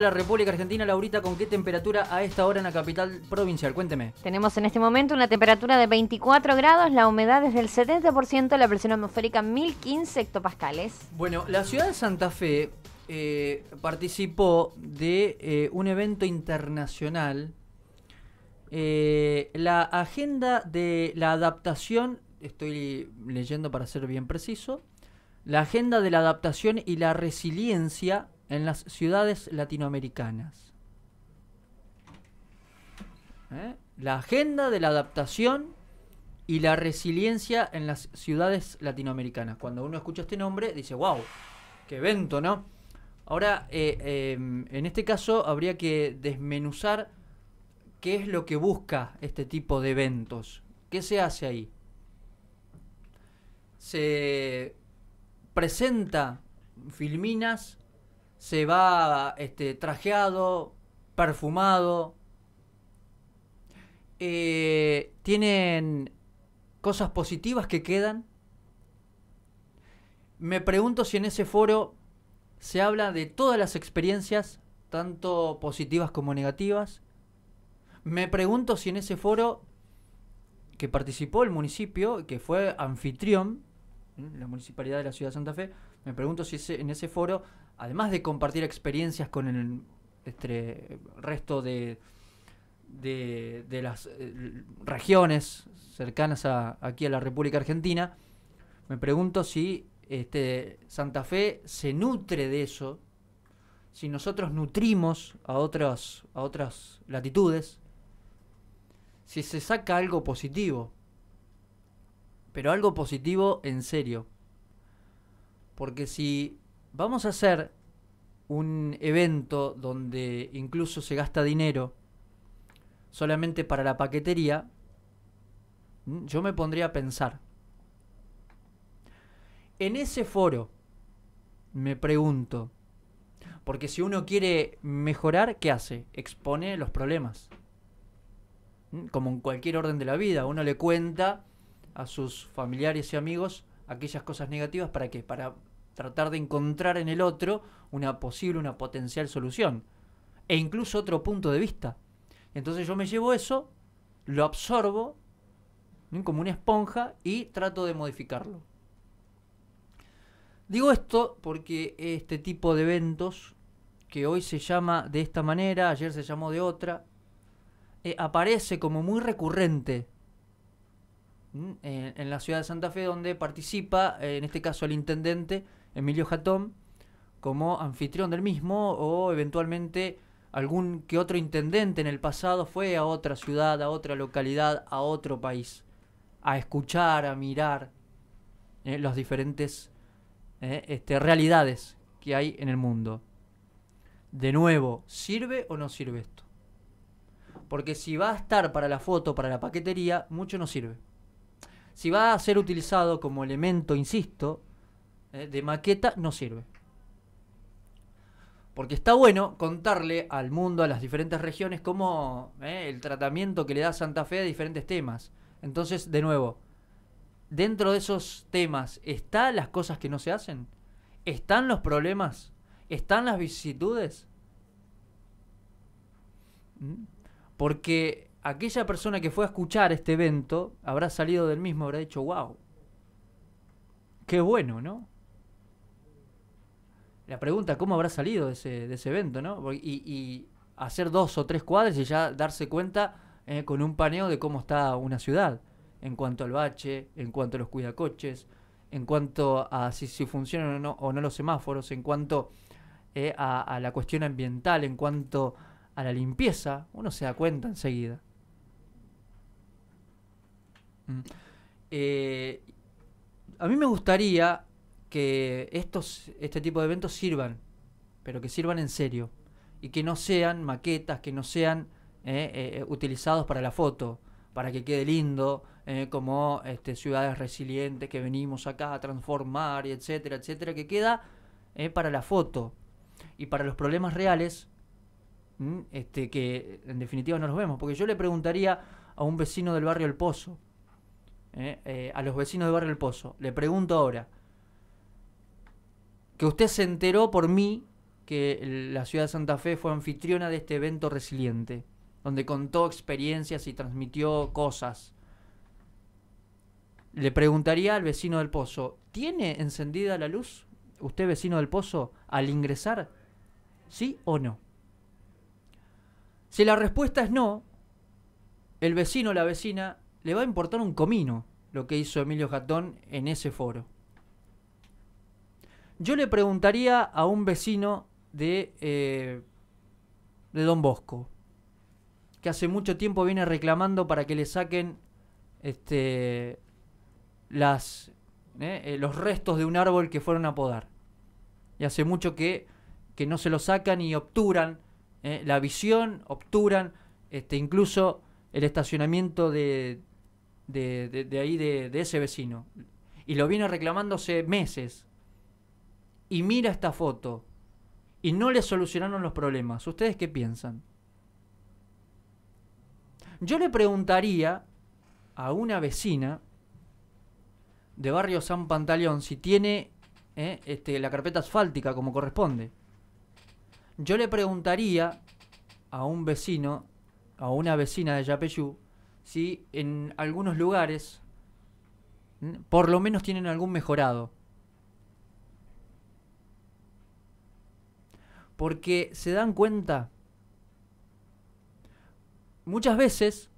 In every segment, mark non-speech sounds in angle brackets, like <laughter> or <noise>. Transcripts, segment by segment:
La República Argentina, Laurita, ¿con qué temperatura a esta hora en la capital provincial? Cuénteme. Tenemos en este momento una temperatura de 24 grados, la humedad es del 70%, la presión atmosférica 1015 hectopascales. Bueno, la ciudad de Santa Fe eh, participó de eh, un evento internacional, eh, la agenda de la adaptación, estoy leyendo para ser bien preciso, la agenda de la adaptación y la resiliencia en las ciudades latinoamericanas. ¿Eh? La agenda de la adaptación y la resiliencia en las ciudades latinoamericanas. Cuando uno escucha este nombre, dice, wow, qué evento, ¿no? Ahora, eh, eh, en este caso, habría que desmenuzar qué es lo que busca este tipo de eventos. ¿Qué se hace ahí? Se presenta filminas se va este, trajeado, perfumado. Eh, tienen cosas positivas que quedan. Me pregunto si en ese foro se habla de todas las experiencias, tanto positivas como negativas. Me pregunto si en ese foro que participó el municipio, que fue anfitrión, ¿eh? la municipalidad de la ciudad de Santa Fe, me pregunto si en ese foro además de compartir experiencias con el este, resto de, las eh, regiones cercanas aquí a la República Argentina, me pregunto si este, Santa Fe se nutre de eso, si nosotros nutrimos a otras, a otras latitudes, si se saca algo positivo, pero algo positivo en serio. Porque si vamos a hacer un evento donde incluso se gasta dinero solamente para la paquetería, mm, yo me pondría a pensar. En ese foro, me pregunto, porque si uno quiere mejorar, ¿qué hace? Expone los problemas. Mm, como en cualquier orden de la vida, uno le cuenta a sus familiares y amigos aquellas cosas negativas para qué? Para tratar de encontrar en el otro una posible, una potencial solución e incluso otro punto de vista. Entonces yo me llevo eso, lo absorbo como una esponja y trato de modificarlo. Digo esto porque este tipo de eventos, que hoy se llama de esta manera, ayer se llamó de otra, eh, aparece como muy recurrente en la ciudad de Santa Fe, donde participa, eh, en este caso el intendente, Emilio Jatón como anfitrión del mismo o eventualmente algún que otro intendente en el pasado fue a otra ciudad, a otra localidad, a otro país, a escuchar, a mirar eh, las diferentes eh, este, realidades que hay en el mundo. De nuevo, ¿sirve o no sirve esto? Porque si va a estar para la foto, para la paquetería, mucho no sirve. Si va a ser utilizado como elemento, insisto, ¿eh? de maqueta no sirve. Porque está bueno contarle al mundo, a las diferentes regiones, cómo ¿eh? el tratamiento que le da Santa Fe a diferentes temas. Entonces, de nuevo, dentro de esos temas, ¿están las cosas que no se hacen? ¿Están los problemas? ¿Están las vicisitudes? ¿Mm? Porque aquella persona que fue a escuchar este evento habrá salido del mismo, habrá dicho, wow, qué bueno, ¿no? la pregunta, ¿cómo habrá salido de ese, evento, no? Y, hacer dos o tres cuadras y ya darse cuenta eh, con un paneo de cómo está una ciudad, en cuanto al bache, en cuanto a los cuidacoches, en cuanto a si, funcionan o no, los semáforos, en cuanto eh, a, la cuestión ambiental, en cuanto a la limpieza, uno se da cuenta enseguida. Mm. Eh, a mí me gustaría que estos, este tipo de eventos sirvan, pero que sirvan en serio. Y que no sean maquetas, que no sean eh, eh, utilizados para la foto, para que quede lindo, eh, como este, ciudades resilientes que venimos acá a transformar, y etcétera, etcétera, que queda para la foto. Y para los problemas reales, mm, este, que en definitiva no los vemos. Porque yo le preguntaría a un vecino del barrio El Pozo, a los vecinos del barrio El Pozo, le pregunto ahora, que usted se enteró por mí que la ciudad de Santa Fe fue anfitriona de este evento resiliente, donde contó experiencias y transmitió cosas. Le preguntaría al vecino del pozo, ¿tiene encendida la luz usted vecino del pozo al ingresar? ¿Sí o no? Si la respuesta es no, el vecino o la vecina le va a importar un comino lo que hizo Emilio Jatón en ese foro. Yo le preguntaría a un vecino de, eh, de Don Bosco, que hace mucho tiempo viene reclamando para que le saquen este, las, eh, eh, los restos de un árbol que fueron a podar. Y hace mucho que, que no se lo sacan y obturan la visión, obturan este, incluso el estacionamiento de, de, de, ahí, de, de ese vecino. Y lo viene reclamando hace meses y mira esta foto y no le solucionaron los problemas, ¿ustedes qué piensan? Yo le preguntaría a una vecina de barrio San Pantaleón si tiene eh, este, la carpeta asfáltica como corresponde. Yo le preguntaría a un vecino, a una vecina de Yapeyú, si en algunos lugares mm, por lo menos tienen algún mejorado. Porque se dan cuenta, muchas veces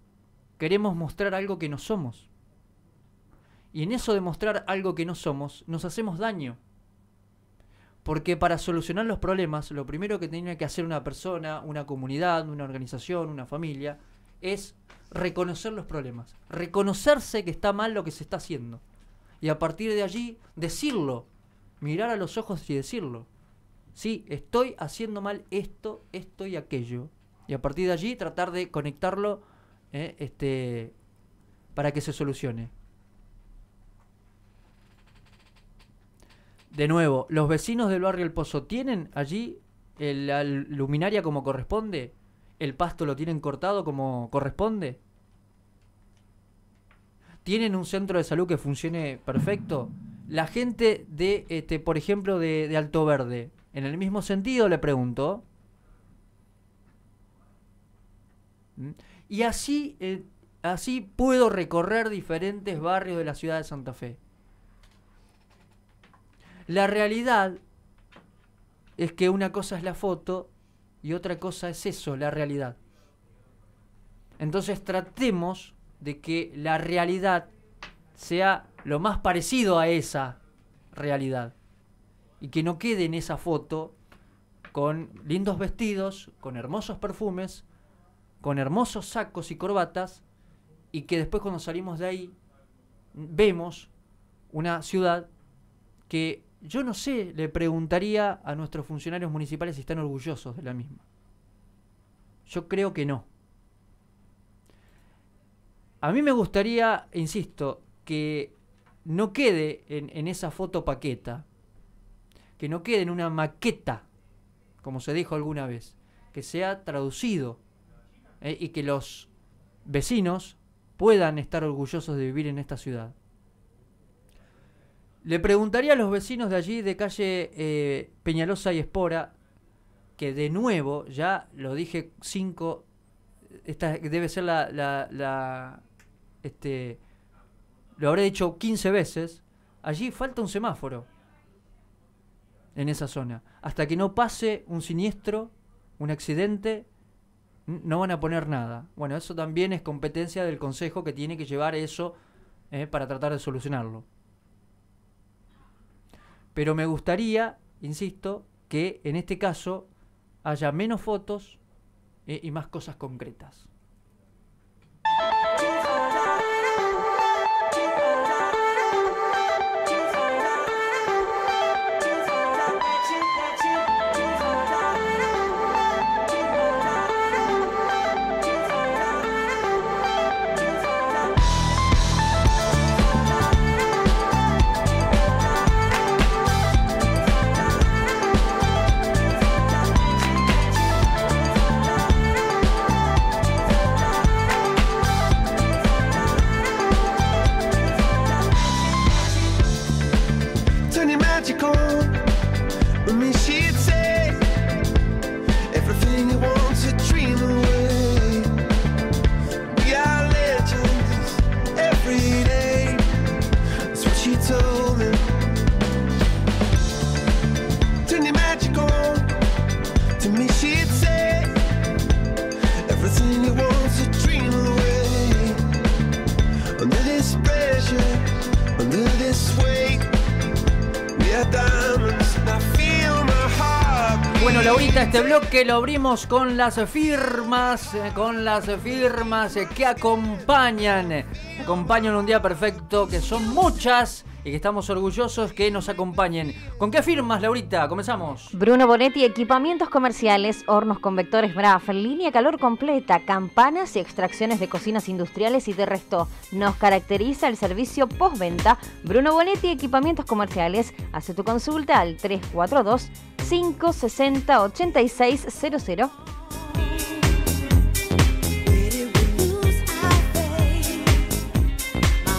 queremos mostrar algo que no somos. Y en eso de mostrar algo que no somos, nos hacemos daño. Porque para solucionar los problemas, lo primero que tiene que hacer una persona, una comunidad, una organización, una familia, es reconocer los problemas. Reconocerse que está mal lo que se está haciendo. Y a partir de allí, decirlo. Mirar a los ojos y decirlo sí, estoy haciendo mal esto, esto y aquello. Y a partir de allí tratar de conectarlo ¿eh? este, para que se solucione. De nuevo, ¿los vecinos del barrio El Pozo tienen allí la luminaria como corresponde? ¿El pasto lo tienen cortado como corresponde? ¿Tienen un centro de salud que funcione perfecto? La gente de, este, por ejemplo, de Alto Verde, en el mismo sentido le pregunto. Y así, eh, así puedo recorrer diferentes barrios de la ciudad de Santa Fe. La realidad es que una cosa es la foto y otra cosa es eso, la realidad. Entonces tratemos de que la realidad sea lo más parecido a esa realidad y que no quede en esa foto con lindos vestidos, con hermosos perfumes, con hermosos sacos y corbatas, y que después cuando salimos de ahí vemos una ciudad que yo no sé, le preguntaría a nuestros funcionarios municipales si están orgullosos de la misma. Yo creo que no. A mí me gustaría, insisto, que no quede en, en esa foto paqueta, que no quede en una maqueta, como se dijo alguna vez, que sea traducido eh, y que los vecinos puedan estar orgullosos de vivir en esta ciudad. Le preguntaría a los vecinos de allí, de calle eh, Peñalosa y Espora, que de nuevo, ya lo dije cinco, esta debe ser la, la, este, lo habré dicho 15 veces, allí falta un semáforo en esa zona. Hasta que no pase un siniestro, un accidente, no van a poner nada. Bueno, eso también es competencia del Consejo que tiene que llevar eso eh, para tratar de solucionarlo. Pero me gustaría, insisto, que en este caso haya menos fotos eh, y más cosas concretas. ahorita este bloque lo abrimos con las firmas, eh, con las firmas eh, que acompañan, acompañan un día perfecto, que son muchas y que estamos orgullosos que nos acompañen. ¿Con qué firmas, Laurita? Comenzamos. Bruno Bonetti, equipamientos comerciales, hornos con vectores BRAF, línea calor completa, campanas y extracciones de cocinas industriales y de resto. Nos caracteriza el servicio postventa. Bruno Bonetti, equipamientos comerciales, hace tu consulta al 342 560 8600.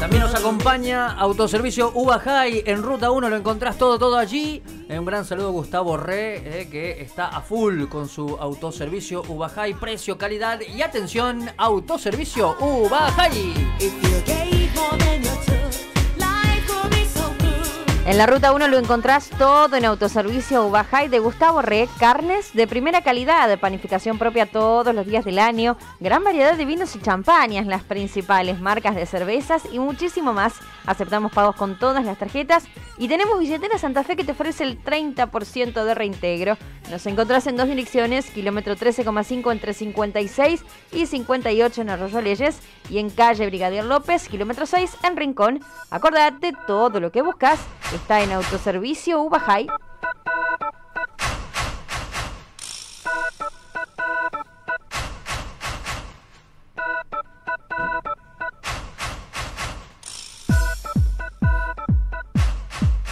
También nos acompaña Autoservicio Ubajay en Ruta 1, lo encontrás todo, todo allí. Un gran saludo a Gustavo Re, eh, que está a full con su autoservicio Ubajay, precio, calidad y atención, autoservicio Ubajay. En la ruta 1 lo encontrás todo en autoservicio Ubajay de Gustavo Re, carnes de primera calidad, de panificación propia todos los días del año, gran variedad de vinos y champañas, las principales marcas de cervezas y muchísimo más. Aceptamos pagos con todas las tarjetas y tenemos billetera Santa Fe que te ofrece el 30% de reintegro. Nos encontrás en dos direcciones, kilómetro 13,5 entre 56 y 58 en Arroyo Leyes y en calle Brigadier López, kilómetro 6 en Rincón. Acordate, todo lo que buscas Está en autoservicio Uva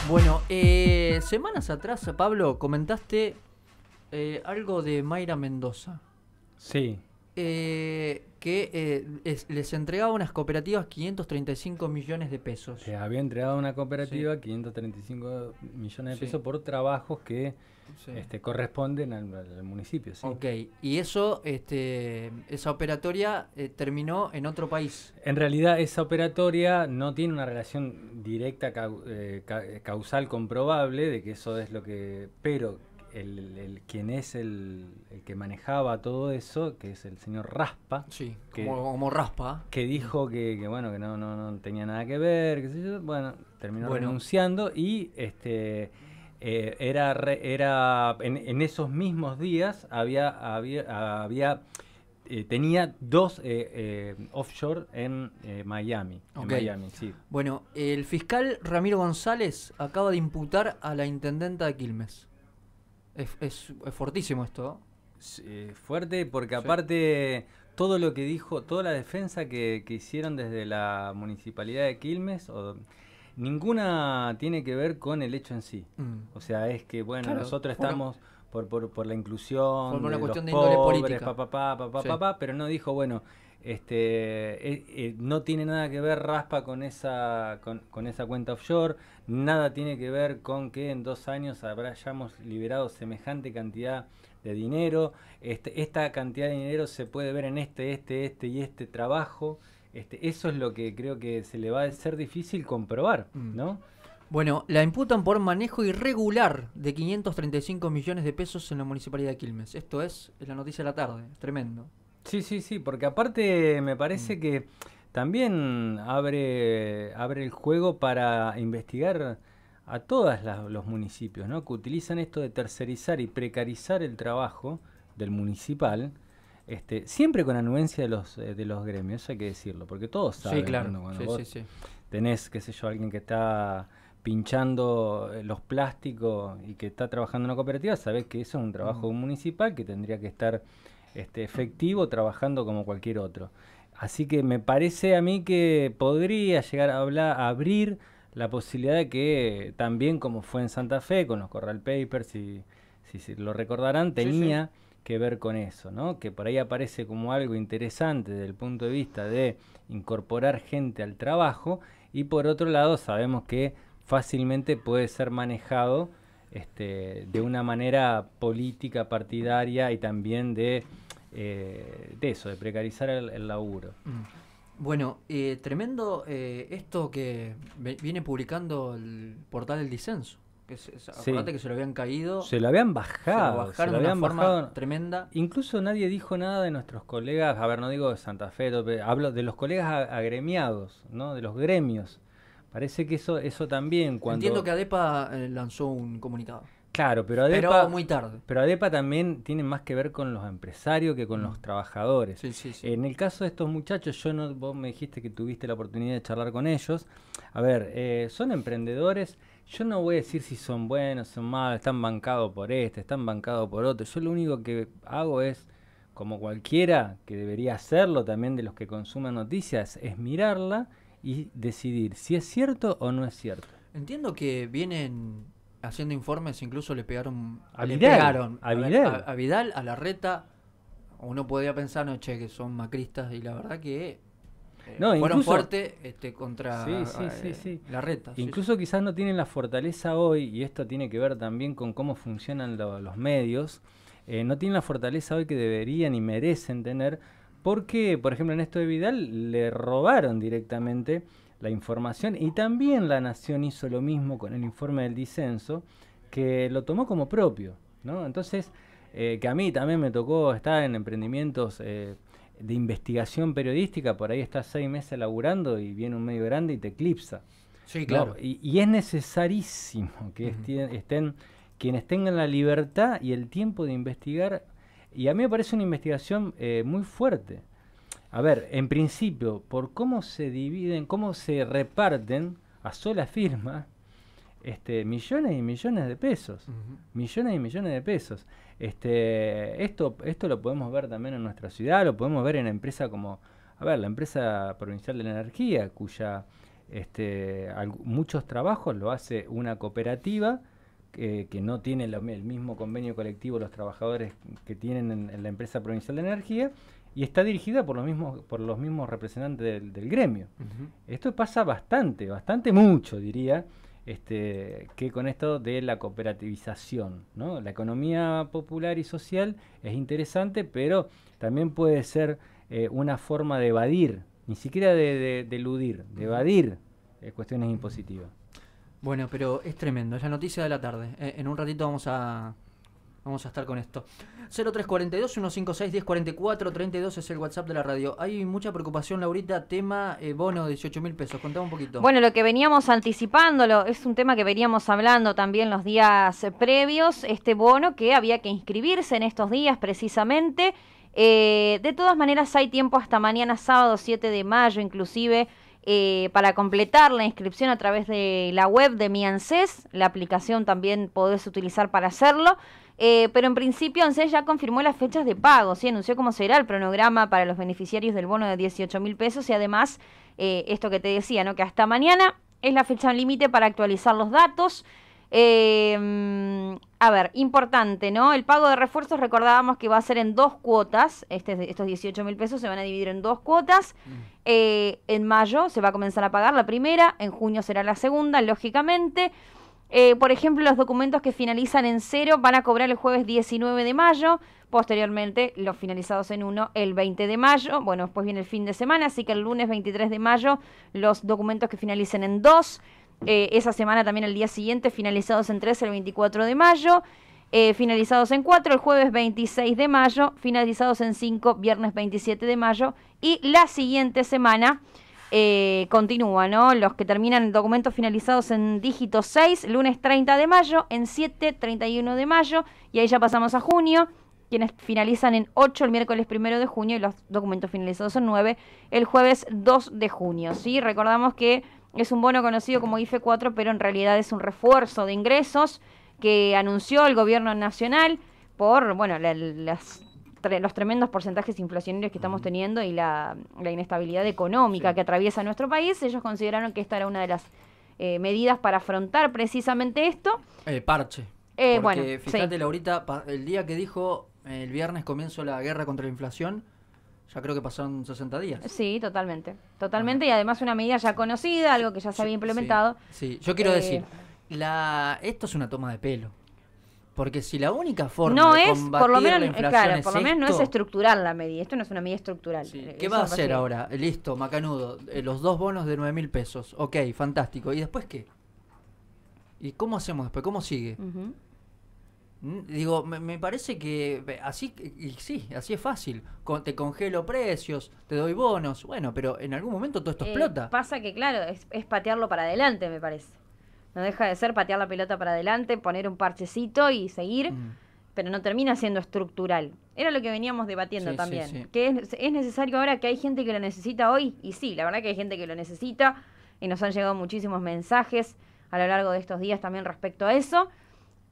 Bueno, eh, semanas atrás, Pablo, comentaste eh, algo de Mayra Mendoza. Sí. Eh, que eh, les entregaba unas cooperativas 535 millones de pesos. se había entregado una cooperativa 535 millones de pesos por trabajos que este, corresponden al, municipio. Ok, y eso, este, esa operatoria eh, terminó en otro país. En realidad esa operatoria no tiene una relación directa, eh, causal comprobable de que eso es lo que... Pero el, quien es el, que manejaba todo eso, que es el señor Raspa. Sí, como, Raspa. Que dijo que, bueno, que no, no, no, tenía nada que ver, que Bueno, terminó renunciando y este eh, era, era en, esos mismos días había, había, había eh, tenía dos eh, offshore en Miami. En Miami sí. Bueno, el fiscal Ramiro González acaba de imputar a la intendenta de Quilmes. Es, es, fortísimo esto. fuerte porque aparte todo lo que dijo, toda la defensa que, hicieron desde la municipalidad de Quilmes, ninguna tiene que ver con el hecho en sí. Mm. O sea, es que, bueno, nosotros estamos... Por, por, por, la inclusión, por una cuestión de política. pero no dijo, bueno, este, eh, eh, no tiene nada que ver Raspa con esa, con, esa cuenta offshore, nada tiene que ver con que en dos años hayamos liberado semejante cantidad de dinero. Este, esta cantidad de dinero se puede ver en este, este, este y este trabajo. Este, eso es lo que creo que se le va a ser difícil comprobar, mm. ¿no? Bueno, la imputan por manejo irregular de 535 millones de pesos en la municipalidad de Quilmes. Esto es, la noticia de la tarde, tremendo. Sí, sí, sí, porque aparte me parece mm. que también abre, abre el juego para investigar a todos los municipios, ¿no? Que utilizan esto de tercerizar y precarizar el trabajo del municipal, este, siempre con anuencia de los, eh, de los gremios, hay que decirlo, porque todos saben. Sí, claro. Cuando, Tenés, qué sé yo, alguien que está pinchando eh, los plásticos y que está trabajando en una cooperativa, sabés que eso es un trabajo mm. municipal que tendría que estar este, efectivo trabajando como cualquier otro. Así que me parece a mí que podría llegar a, hablar, a abrir la posibilidad de que también como fue en Santa Fe con los Corral Papers, si, si, lo recordarán, tenía que ver con eso, ¿no? Que por ahí aparece como algo interesante desde el punto de vista de incorporar gente al trabajo y por otro lado sabemos que fácilmente puede ser manejado este, de una manera política, partidaria y también de eh, de eso, de precarizar el, laburo. Mm. Bueno, eh, tremendo eh, esto que viene publicando el portal del disenso. Que que se lo habían caído. Se lo habían bajado. Se lo, tremenda. Incluso nadie dijo nada de nuestros colegas, a ver, no digo de Santa Fe, hablo de los colegas agremiados, ¿no? de los gremios. Parece que eso, eso también cuando... Entiendo que ADEPA lanzó un comunicado. Claro, pero Adepa. Pero Adepa también tiene más que ver con los empresarios que con los mm. trabajadores. En el caso de estos muchachos, yo no, vos me dijiste que tuviste la oportunidad de charlar con ellos. A ver, eh, son emprendedores. Yo no voy a decir si son buenos, son malos, están bancados por este, están bancados por otro. Yo lo único que hago es, como cualquiera que debería hacerlo también de los que consuman noticias, es mirarla y decidir si es cierto o no es cierto. Entiendo que vienen haciendo informes, incluso le pegaron a Vidal. a, Vidal. A, la reta. Uno podía pensar, no, che, que son macristas y la verdad que eh, no, fueron fuertes este, contra eh, la reta. Incluso quizás no tienen la fortaleza hoy, y esto tiene que ver también con cómo funcionan los medios, eh, no tienen la fortaleza hoy que deberían y merecen tener, porque, por ejemplo, en esto de Vidal le robaron directamente la información. Y también la Nación hizo lo mismo con el informe del disenso, que lo tomó como propio. ¿no? Entonces, eh, que a mí también me tocó estar en emprendimientos eh, de investigación periodística, por ahí estás seis meses laburando y viene un medio grande y te eclipsa. Sí, claro. Y, es necesarísimo que estén, quienes tengan la libertad y el tiempo de investigar. Y a mí me parece una investigación eh, muy fuerte. A ver, en principio, por cómo se dividen, cómo se reparten a sola firma este, millones y millones de pesos. Millones y millones de pesos. Este, esto, esto lo podemos ver también en nuestra ciudad, lo podemos ver en empresa como, a ver, la empresa provincial de la energía, cuya este, muchos trabajos lo hace una cooperativa que no tiene el mismo convenio colectivo los trabajadores que tienen en, en, la empresa provincial de energía y está dirigida por los mismos, por los mismos representantes del, gremio. Esto pasa bastante, bastante mucho, diría, este, que con esto de la cooperativización. ¿no? La economía popular y social es interesante, pero también puede ser eh, una forma de evadir, ni siquiera de, eludir, de evadir eh, cuestiones impositivas. Bueno, pero es tremendo, es la noticia de la tarde. Eh, en un ratito vamos a Vamos a estar con esto. 0342-156-1044-32 es el WhatsApp de la radio. Hay mucha preocupación, Laurita, tema eh, bono de 18 mil pesos. Contame un poquito. Bueno, lo que veníamos anticipándolo es un tema que veníamos hablando también los días eh, previos. Este bono que había que inscribirse en estos días precisamente. Eh, de todas maneras, hay tiempo hasta mañana, sábado 7 de mayo, inclusive. para completar la inscripción a través de la web de mi la aplicación también podés utilizar para hacerlo. Eh, pero en principio ANSES ya confirmó las fechas de pago, ¿sí? anunció cómo será el cronograma para los beneficiarios del bono de 18 mil pesos y además eh, esto que te decía, ¿no? que hasta mañana es la fecha límite para actualizar los datos. Eh, a ver, importante, ¿no? El pago de refuerzos recordábamos que va a ser en dos cuotas. Este, estos 18 mil pesos se van a dividir en dos cuotas. Mm. en mayo se va a comenzar a pagar la primera, en junio será la segunda, lógicamente. Eh, por ejemplo, los documentos que finalizan en cero van a cobrar el jueves 19 de mayo, posteriormente los finalizados en uno el 20 de mayo, bueno, después viene el fin de semana, así que el lunes 23 de mayo los documentos que finalicen en dos, eh, esa semana también el día siguiente finalizados en tres el 24 eh, de mayo, finalizados en 4 el jueves 26 de mayo, finalizados en 5 viernes 27 de mayo y la siguiente semana eh, continúa, ¿no? Los que terminan documentos finalizados en dígito 6, lunes 30 de mayo, en 7, 31 de mayo, y ahí ya pasamos a junio. Quienes finalizan en 8 el miércoles 1 de junio y los documentos finalizados en 9 el jueves 2 de junio. ¿sí? Recordamos que es un bono conocido como IF 4, pero en realidad es un refuerzo de ingresos que anunció el gobierno nacional por bueno, las los tremendos porcentajes inflacionarios que estamos teniendo y la, inestabilidad económica que atraviesa nuestro país, ellos consideraron que esta era una de las eh, medidas para afrontar precisamente esto. Eh, parche. Eh, bueno, fíjate, Laurita, el día que dijo eh, el viernes comienzo la guerra contra la inflación, ya creo que pasaron 60 días. Sí, totalmente. Totalmente, y además una medida ya conocida, algo que ya se había implementado. Sí, yo quiero eh, decir, la, esto es una toma de pelo. Porque si la única forma no de es, combatir por lo menos, claro, por lo menos no es estructural la medida. Esto no es una medida estructural. Eh, ¿Qué va a hacer ahora? Listo, macanudo. Eh, los dos bonos de 9 mil pesos. Ok, fantástico. ¿Y después qué? ¿Y cómo hacemos después? ¿Cómo sigue? Mm, digo, me, parece que eh, así, y sí, así es fácil. te congelo precios, te doy bonos. Bueno, pero en algún momento todo esto explota. Pasa que, claro, es patearlo para adelante, me parece. No deja de ser patear la pelota para adelante, poner un parchecito y seguir, mm. pero no termina siendo estructural. Era lo que veníamos debatiendo también, que es, es, necesario ahora que hay gente que lo necesita hoy, y sí, la verdad que hay gente que lo necesita, y nos han llegado muchísimos mensajes a lo largo de estos días también respecto a eso,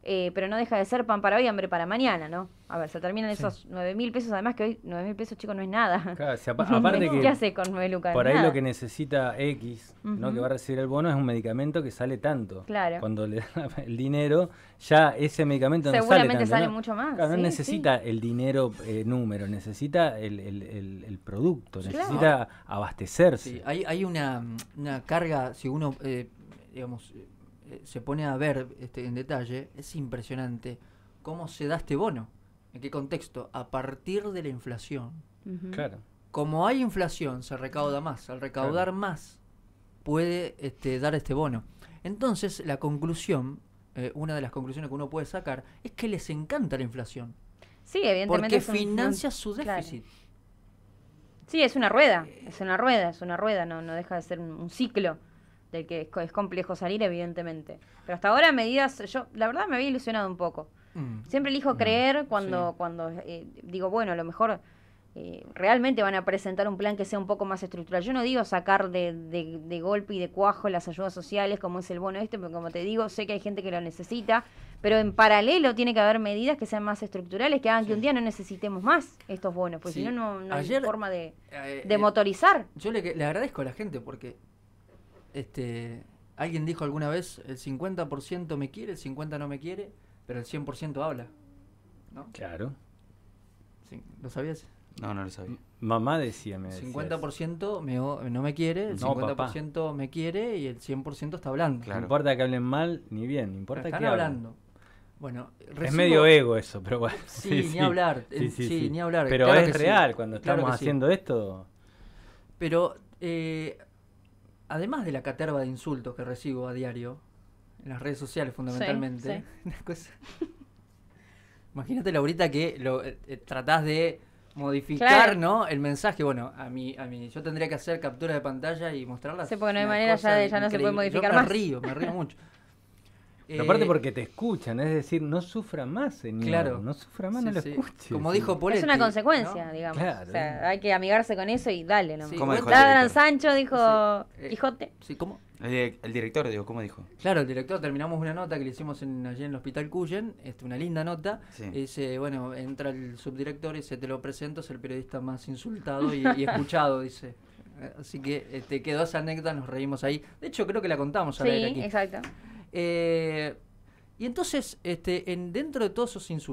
eh, pero no deja de ser pan para hoy, hambre para mañana, ¿no? A ver, se terminan esos nueve mil pesos, además que hoy nueve mil pesos, chicos, no es nada. Claro, <laughs> aparte que ¿Qué hace con 9 lucas? Por ahí lo que necesita X, ¿no? que va a recibir el bono, es un medicamento que sale tanto. Claro. Cuando le da <laughs> el dinero, ya ese medicamento no sale Seguramente sale mucho más. no necesita el dinero eh, número, necesita el, producto, necesita abastecerse. hay, hay una, una, carga, si uno, eh, digamos se pone a ver este, en detalle, es impresionante cómo se da este bono. ¿En qué contexto? A partir de la inflación. Claro. Como hay inflación, se recauda más. Al recaudar más, puede este, dar este bono. Entonces, la conclusión, eh, una de las conclusiones que uno puede sacar, es que les encanta la inflación. Sí, evidentemente. Porque financia su déficit. Sí, es una rueda, eh, es una rueda, es una rueda, no, no deja de ser un ciclo del que es, complejo salir, evidentemente. Pero hasta ahora medidas, yo la verdad me había ilusionado un poco. Mm. Siempre elijo creer cuando, cuando eh, digo, bueno, a lo mejor eh, realmente van a presentar un plan que sea un poco más estructural. Yo no digo sacar de, golpe y de cuajo las ayudas sociales como es el bono este, porque como te digo, sé que hay gente que lo necesita, pero en paralelo tiene que haber medidas que sean más estructurales, que hagan que un día no necesitemos más estos bonos, porque si no, no hay forma de, eh, motorizar. Yo le, le agradezco a la gente porque este, alguien dijo alguna vez, el 50% me quiere, el 50% no me quiere, pero el 100% habla. ¿no? Claro. ¿Lo sabías? No, no lo sabía. mamá decía, me decía 50% no me quiere, el 50% me quiere y el 100% está hablando. No importa que hablen mal ni bien, no importa están que hablando. Bueno, es medio ego eso, pero bueno. <laughs> <laughs> Sí, ni, hablar, sí, ni hablar. Pero es real cuando estamos haciendo esto. Pero eh, además de la caterva de insultos que recibo a diario, en las redes sociales fundamentalmente, <laughs> Imagínate, Laurita, que lo, eh, eh, tratás de modificar, ¿no? El mensaje, bueno, a mí, a mí, yo tendría que hacer captura de pantalla y mostrarla. Sí, porque no manera, ya, de, ya no se puede modificar Me río, me río mucho. <laughs> aparte eh, porque te escuchan, es decir, no sufra más, señor. Claro. No sufra más, no lo Como dijo Poletti. Es una consecuencia, digamos. hay que amigarse con eso y dale, ¿no? Como dijo Sancho, dijo Sí, eh, ¿cómo? El, director, digo, ¿cómo dijo? Claro, el director, terminamos una nota que le hicimos en, allí en el Hospital Cuyen, este, una linda nota. Sí. Dice, eh, bueno, entra el subdirector y se te lo presento, es el periodista más insultado y, <laughs> escuchado, dice. Así que este, quedó esa anécdota, nos reímos ahí. De hecho, creo que la contamos a sí, exacto. Eh, y entonces, este, en, dentro de todos esos insultos,